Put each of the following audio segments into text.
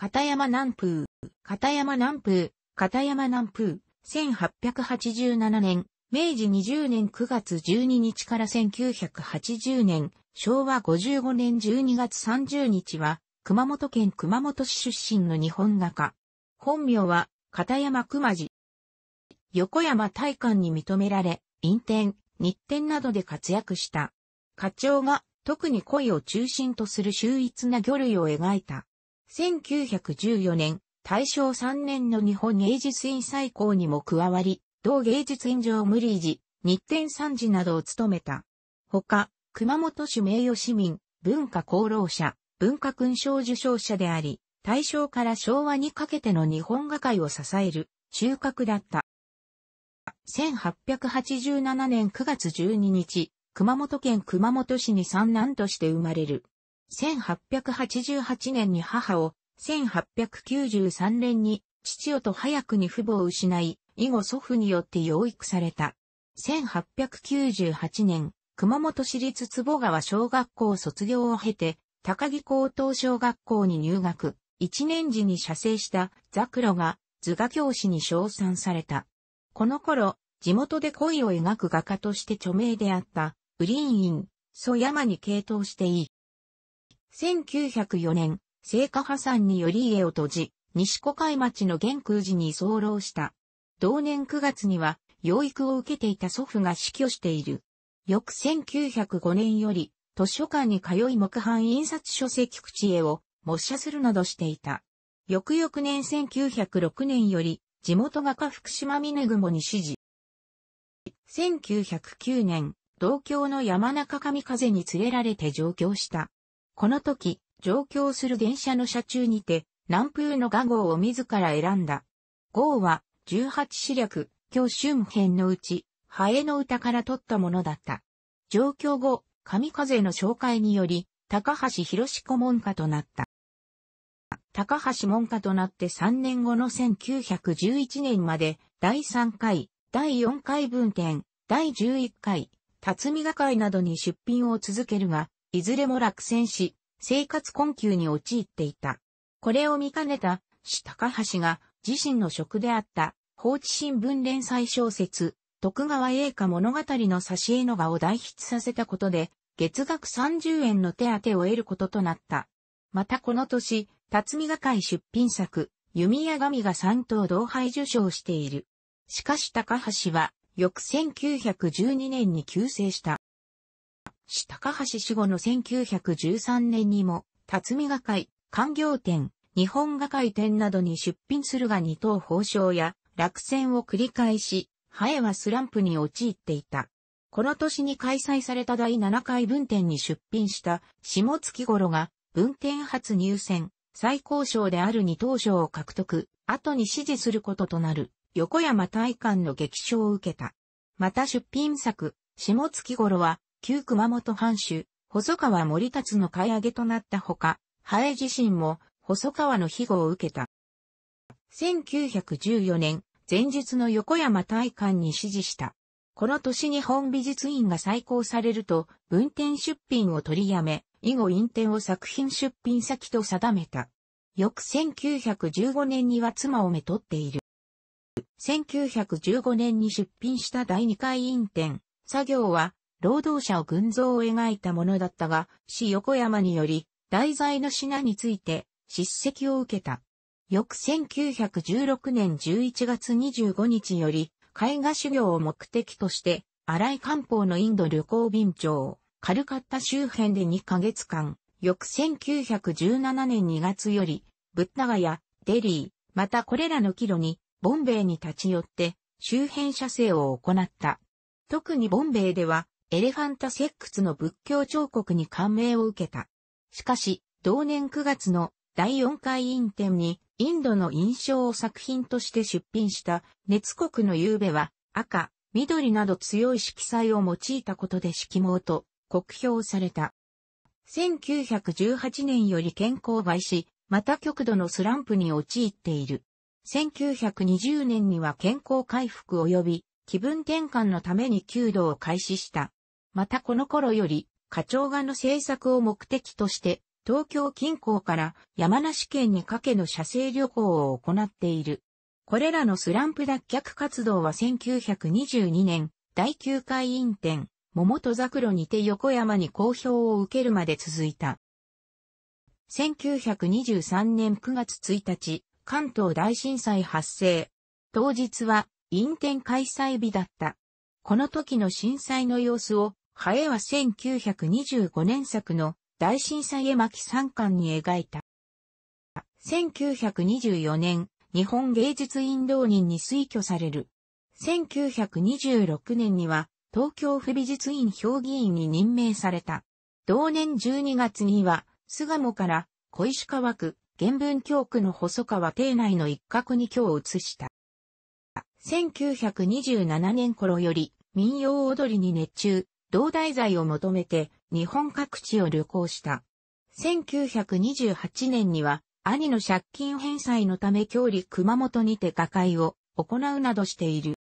片山南風、片山南風、片山南風、1887年、明治20年9月12日から1980年、昭和55年12月30日は、熊本県熊本市出身の日本画家。本名は、片山熊次。横山大観に認められ、陰天、日天などで活躍した。課長が特に恋を中心とする秀逸な魚類を描いた。1914年、大正3年の日本芸術院最高にも加わり、同芸術院上無理事、日展三事などを務めた。ほか、熊本市名誉市民、文化功労者、文化勲章受章者であり、大正から昭和にかけての日本画界を支える、中核だった。1887年9月12日、熊本県熊本市に三男として生まれる。1888年に母を、1893年に父をと早くに父母を失い、以後祖父によって養育された。1898年、熊本市立坪川小学校卒業を経て、高木高等小学校に入学、1年時に写生したザクロが図画教師に称賛された。この頃、地元で恋を描く画家として著名であった、ウリーン・ソヤマに傾倒していい。1904年、聖火破産により家を閉じ、西小海町の玄空寺に居候した。同年9月には、養育を受けていた祖父が死去している。翌1905年より、図書館に通い木版印刷書籍口絵を、模写するなどしていた。翌々年1906年より、地元画家福島峰雲に指示。1909年、同郷の山中上風に連れられて上京した。この時、上京する電車の車中にて、南風の画号を自ら選んだ。号は、十八四略、京春編のうち、ハエの歌から取ったものだった。上京後、神風の紹介により、高橋博子門下となった。高橋門下となって3年後の1911年まで、第3回、第4回分店、第11回、辰巳画会などに出品を続けるが、いずれも落選し、生活困窮に陥っていた。これを見かねた、市高橋が自身の職であった放置新聞連載小説、徳川栄華物語の挿絵の画を代筆させたことで、月額30円の手当を得ることとなった。またこの年、辰巳画会出品作、弓矢神が三等同輩受賞している。しかし高橋は、翌1912年に急逝した。し高橋死後の1913年にも、辰巳画会、官業展、日本画会展などに出品するが二等報奨や落選を繰り返し、ハエはスランプに陥っていた。この年に開催された第7回文展に出品した下月頃が文展初入選、最高賞である二等賞を獲得、後に支持することとなる横山大観の激賞を受けた。また出品作、下月頃は旧熊本藩主、細川森達の買い上げとなったほか、ハエ自身も細川の庇護を受けた。1914年、前日の横山大官に指示した。この年に本美術院が再興されると、文典出品を取りやめ、以後院展を作品出品先と定めた。翌1915年には妻をめとっている。1915年に出品した第2回院展、作業は労働者を群像を描いたものだったが、市横山により、題材の品について、叱責を受けた。翌1916年11月25日より、絵画修行を目的として、荒井漢方のインド旅行便長、カルカッタ周辺で2ヶ月間、翌1917年2月より、ブッダガやデリー、またこれらの帰路に、ボンベイに立ち寄って、周辺写生を行った。特にボンベイでは、エレファンタセックツの仏教彫刻に感銘を受けた。しかし、同年9月の第4回院展に、インドの印象を作品として出品した熱国の夕べは赤、緑など強い色彩を用いたことで色盲と酷評された。1918年より健康倍し、また極度のスランプに陥っている。1920年には健康回復及び気分転換のために弓道を開始した。またこの頃より、課長がの制作を目的として、東京近郊から山梨県にかけの写生旅行を行っている。これらのスランプ脱却活動は1922年、第9回院展、桃と桜にて横山に好評を受けるまで続いた。1923年9月1日、関東大震災発生。当日は、院展開催日だった。この時の震災の様子をハエは1925年作の大震災絵巻三巻に描いた。1924年、日本芸術院浪人に推挙される。1926年には、東京府美術院評議員に任命された。同年12月には、巣鴨から小石川区、原文教区の細川邸内の一角に居を移した。1927年頃より民謡踊りに熱中、同題材を求めて日本各地を旅行した。1928年には兄の借金返済のため郷里熊本にて画会を行うなどしている。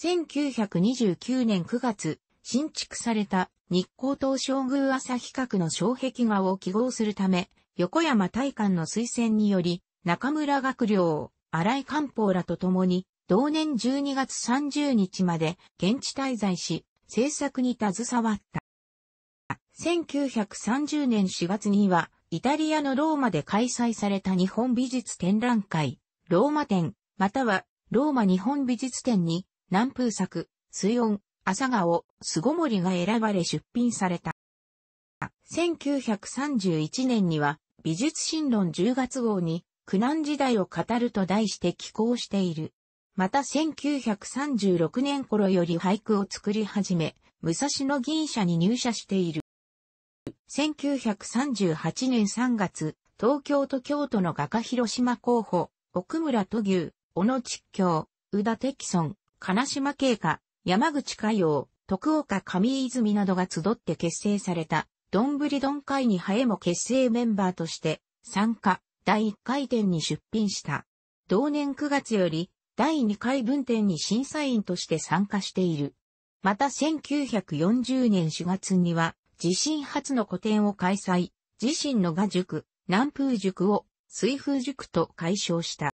1929年9月、新築された日光東照宮朝比較の障壁画を記号するため、横山大観の推薦により、中村学寮、荒井官報らと共に、同年12月30日まで現地滞在し、制作に携わった。1930年4月には、イタリアのローマで開催された日本美術展覧会、ローマ展、または、ローマ日本美術展に、南風作、水温、朝顔、巣ごもりが選ばれ出品された。1931年には、美術新論10月号に、苦難時代を語ると題して寄稿している。また1936年頃より俳句を作り始め、武蔵野銀社に入社している。1938年3月、東京と京都の画家広島候補、奥村都牛、小野実京、宇田敵村、金島慶華、山口海洋、徳岡上泉などが集って結成された、どんぶりどん会にハえも結成メンバーとして、参加、第1回展に出品した。同年9月より、第2回文典に審査員として参加している。また1940年4月には、地震初の個展を開催、自身の画塾、南風塾を水風塾と解消した。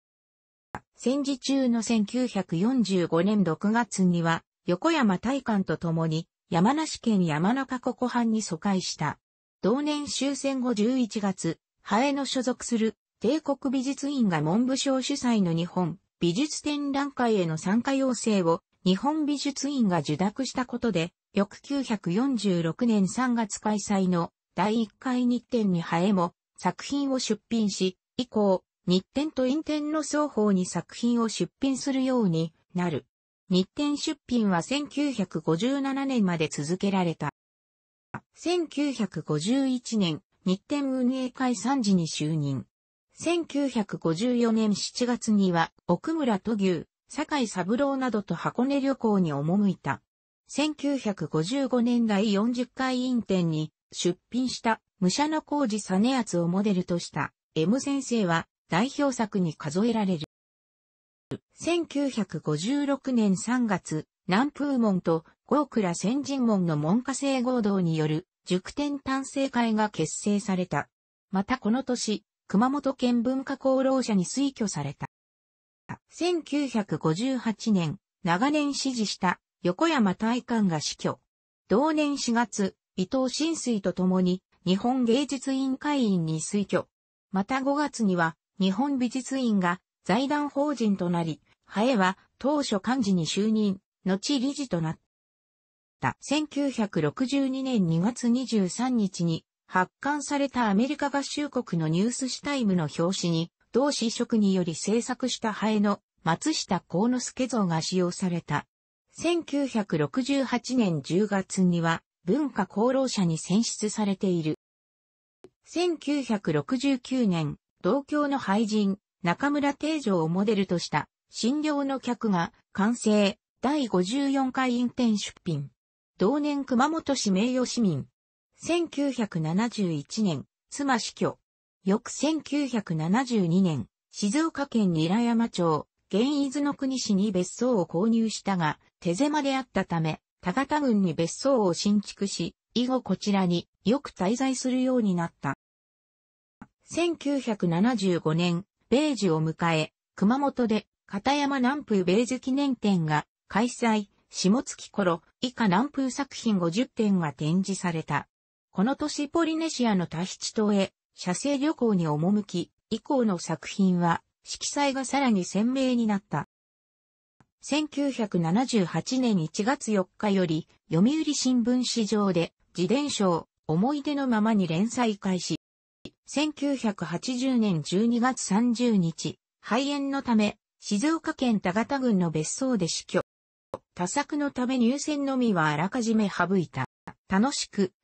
戦時中の1945年6月には、横山大観と共に、山梨県山中湖湖畔に疎開した。同年終戦後11月、ハエの所属する帝国美術院が文部省主催の日本美術展覧会への参加要請を日本美術院が受諾したことで、翌946年3月開催の第1回日展に生えも作品を出品し、以降、日展と院展の双方に作品を出品するようになる。日展出品は1957年まで続けられた。1951年、日展運営会参事に就任。1954年7月には奥村都牛、酒井三郎などと箱根旅行に赴いた。1955年第40回院展に出品した武者の工事実厚をモデルとした M 先生は代表作に数えられる。1956年3月、南風門と豪倉先人門の門下生合同による塾天探生会が結成された。またこの年、熊本県文化功労者に推挙された。1958年、長年支持した横山大観が死去。同年4月、伊藤新水と共に日本芸術院会員に推挙。また5月には日本美術院が財団法人となり、ハエは当初幹事に就任、後理事となった。1962年2月23日に発刊されたアメリカ合衆国のニュースシタイムの表紙に、同紙色により制作したハエの松下幸之助像が使用された。1968年10月には文化功労者に選出されている。1969年、同郷の俳人、中村定常をモデルとした診療の客が完成第54回院展出品。同年熊本市名誉市民、1971年、妻死去。翌1972年、静岡県韮山町、現伊豆の国市に別荘を購入したが、手狭であったため、田形郡に別荘を新築し、以後こちらによく滞在するようになった。1975年、米寿を迎え、熊本で、片山南風米寿記念展が開催、下月頃、以下南風作品50点が展示された。この年ポリネシアのタヒチ島へ、写生旅行に赴き、以降の作品は、色彩がさらに鮮明になった。1978年1月4日より、読売新聞市場で、自伝賞、思い出のままに連載開始。1980年12月30日、肺炎のため、静岡県田形郡の別荘で死去。多作のため入選のみはあらかじめ省いた。楽しく、